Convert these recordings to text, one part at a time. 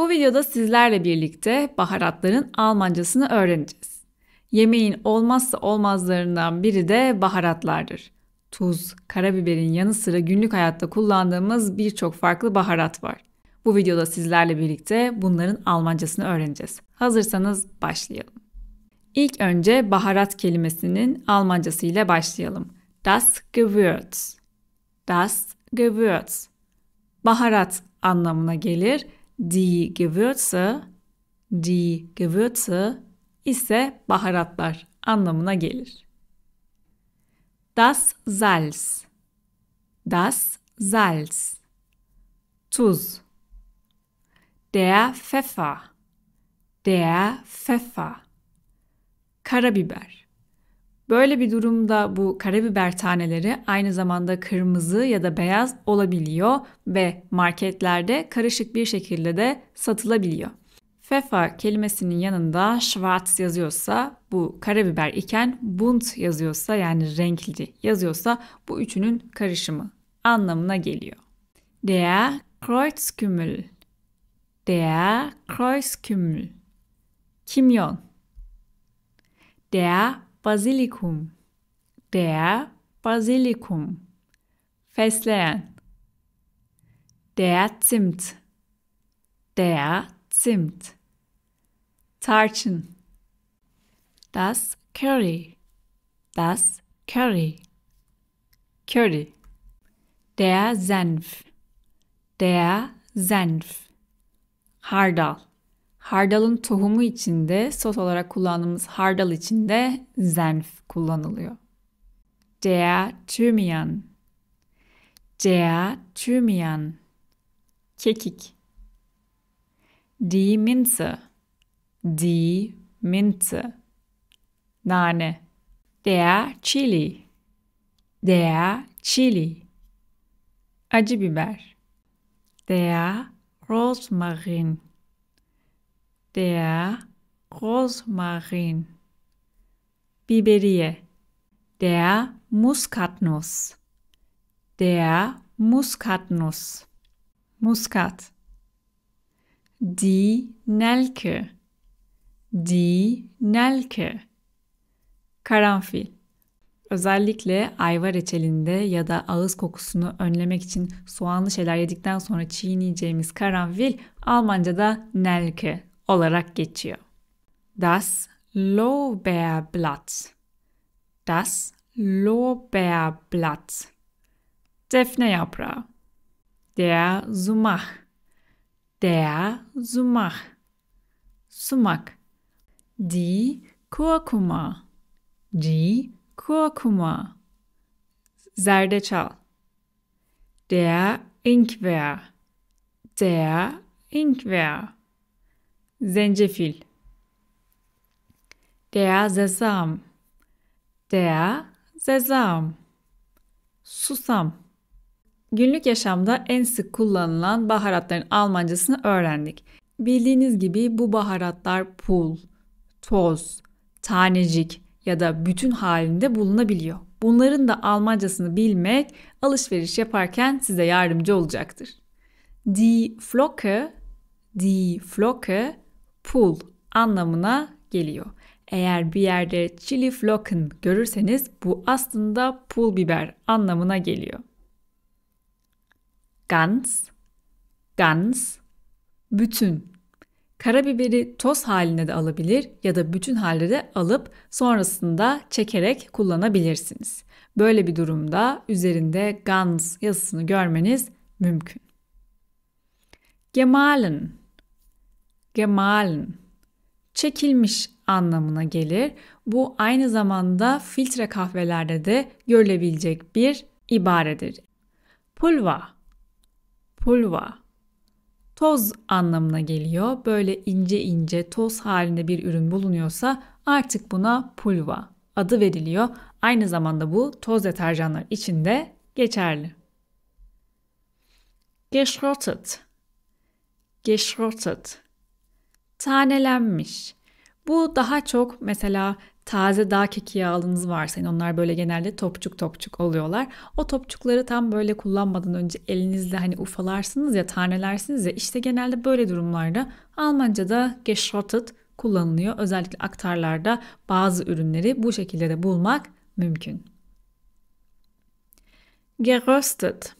Bu videoda sizlerle birlikte baharatların Almancasını öğreneceğiz. Yemeğin olmazsa olmazlarından biri de baharatlardır. Tuz, karabiberin yanı sıra günlük hayatta kullandığımız birçok farklı baharat var. Bu videoda sizlerle birlikte bunların Almancasını öğreneceğiz. Hazırsanız başlayalım. İlk önce baharat kelimesinin Almancası ile başlayalım. Das Gewürz. Das Gewürz. Baharat anlamına gelir Die Gewürze, die Gewürze ise baharatlar anlamına gelir. Das Salz, das Salz, tuz. Der Pfeffer, der Pfeffer, karabiber. Böyle bir durumda bu karabiber taneleri aynı zamanda kırmızı ya da beyaz olabiliyor ve marketlerde karışık bir şekilde de satılabiliyor. Fefa kelimesinin yanında Schwarz yazıyorsa bu karabiber iken bunt yazıyorsa yani renkli yazıyorsa bu üçünün karışımı anlamına geliyor. Der Kreuzkümmel Der Kreuzkümmel Kimyon Der Basilikum. Der Basilikum. Festleyen. Der Zimt. Der Zimt. Tarchen. Das Curry. Das Curry. Curry. Der Senf. Der Senf. Hardal. Hardalın tohumu içinde sos olarak kullandığımız hardal içinde zenf kullanılıyor. Der Thymian. Der Thymian. Kekik. Die Minze. Die Minze. Nane. Der Chili. Der Chili. Acı biber. Der Rosmarin der Rosmarin, Biberiye, der Muskatnuss, der Muskatnuss, Muskat, die Nelke, die Nelke, karanfil. Özellikle ayva reçelinde ya da ağız kokusunu önlemek için soğanlı şeyler yedikten sonra çiğneyeceğimiz karanfil Almanca'da Nelke olarak geçiyor. Das Lorbeerblatt. Das Lorbeerblatt. Defne yaprağı. Der Sumach. Der Sumach. Sumak. Die Kurkuma. Die Kurkuma. Zerdeçal. Der Ingwer. Der Ingwer. Zencefil Der Sesam Der Sesam Susam Günlük yaşamda en sık kullanılan baharatların Almancasını öğrendik. Bildiğiniz gibi bu baharatlar pul, toz, tanecik ya da bütün halinde bulunabiliyor. Bunların da Almancasını bilmek alışveriş yaparken size yardımcı olacaktır. Die Flocke, die Flocke pul anlamına geliyor. Eğer bir yerde chili flocken görürseniz bu aslında pul biber anlamına geliyor. Gans, gans, bütün. Karabiberi toz haline de alabilir ya da bütün halde de alıp sonrasında çekerek kullanabilirsiniz. Böyle bir durumda üzerinde gans yazısını görmeniz mümkün. Gemahlen gemahlen çekilmiş anlamına gelir. Bu aynı zamanda filtre kahvelerde de görülebilecek bir ibaredir. Pulva pulva toz anlamına geliyor. Böyle ince ince toz halinde bir ürün bulunuyorsa artık buna pulva adı veriliyor. Aynı zamanda bu toz deterjanlar için de geçerli. Geschrottet Geschrottet tanelenmiş. Bu daha çok mesela taze dağ keki yağlınız varsa yani onlar böyle genelde topçuk topçuk oluyorlar. O topçukları tam böyle kullanmadan önce elinizle hani ufalarsınız ya tanelersiniz ya işte genelde böyle durumlarda Almanca'da geschrottet kullanılıyor. Özellikle aktarlarda bazı ürünleri bu şekilde de bulmak mümkün. Geröstet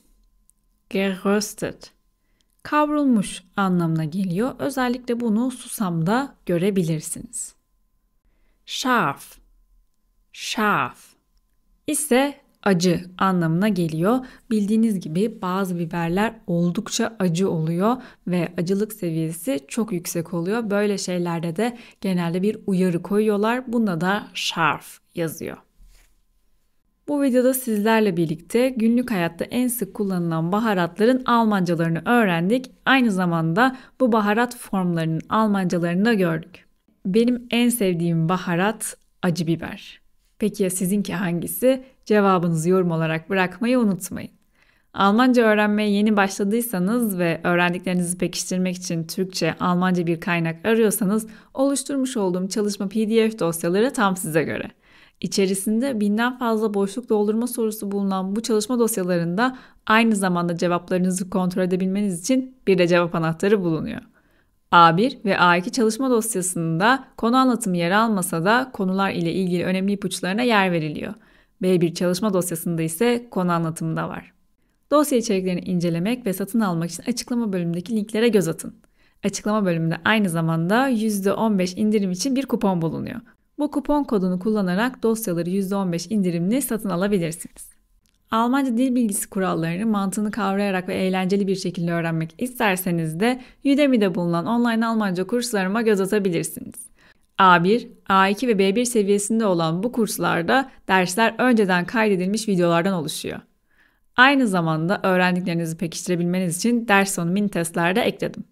Geröstet kavrulmuş anlamına geliyor. Özellikle bunu susamda görebilirsiniz. Scharf Scharf ise acı anlamına geliyor. Bildiğiniz gibi bazı biberler oldukça acı oluyor ve acılık seviyesi çok yüksek oluyor. Böyle şeylerde de genelde bir uyarı koyuyorlar. Buna da şarf yazıyor. Bu videoda sizlerle birlikte günlük hayatta en sık kullanılan baharatların Almancalarını öğrendik. Aynı zamanda bu baharat formlarının Almancalarını da gördük. Benim en sevdiğim baharat acı biber. Peki ya sizinki hangisi? Cevabınızı yorum olarak bırakmayı unutmayın. Almanca öğrenmeye yeni başladıysanız ve öğrendiklerinizi pekiştirmek için Türkçe, Almanca bir kaynak arıyorsanız oluşturmuş olduğum çalışma PDF dosyaları tam size göre. İçerisinde binden fazla boşluk doldurma sorusu bulunan bu çalışma dosyalarında aynı zamanda cevaplarınızı kontrol edebilmeniz için bir de cevap anahtarı bulunuyor. A1 ve A2 çalışma dosyasında konu anlatımı yer almasa da konular ile ilgili önemli ipuçlarına yer veriliyor. B1 çalışma dosyasında ise konu anlatımı da var. Dosya içeriklerini incelemek ve satın almak için açıklama bölümündeki linklere göz atın. Açıklama bölümünde aynı zamanda %15 indirim için bir kupon bulunuyor. Bu kupon kodunu kullanarak dosyaları %15 indirimli satın alabilirsiniz. Almanca dil bilgisi kurallarını mantığını kavrayarak ve eğlenceli bir şekilde öğrenmek isterseniz de Udemy'de bulunan online Almanca kurslarıma göz atabilirsiniz. A1, A2 ve B1 seviyesinde olan bu kurslarda dersler önceden kaydedilmiş videolardan oluşuyor. Aynı zamanda öğrendiklerinizi pekiştirebilmeniz için ders sonu mini testler de ekledim.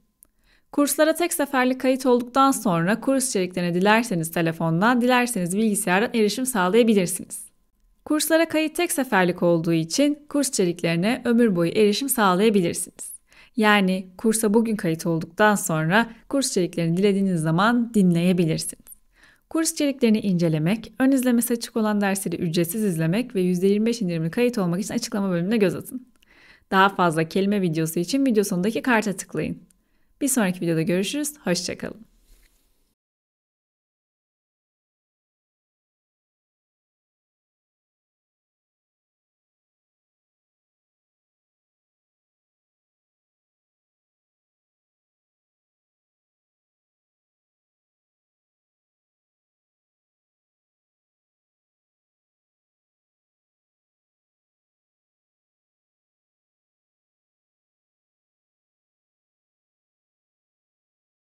Kurslara tek seferlik kayıt olduktan sonra kurs içeriklerine dilerseniz telefondan, dilerseniz bilgisayardan erişim sağlayabilirsiniz. Kurslara kayıt tek seferlik olduğu için kurs içeriklerine ömür boyu erişim sağlayabilirsiniz. Yani kursa bugün kayıt olduktan sonra kurs içeriklerini dilediğiniz zaman dinleyebilirsiniz. Kurs içeriklerini incelemek, ön izlemesi açık olan dersleri ücretsiz izlemek ve %25 indirimli kayıt olmak için açıklama bölümüne göz atın. Daha fazla kelime videosu için video sonundaki karta tıklayın. Bir sonraki videoda görüşürüz. Hoşçakalın.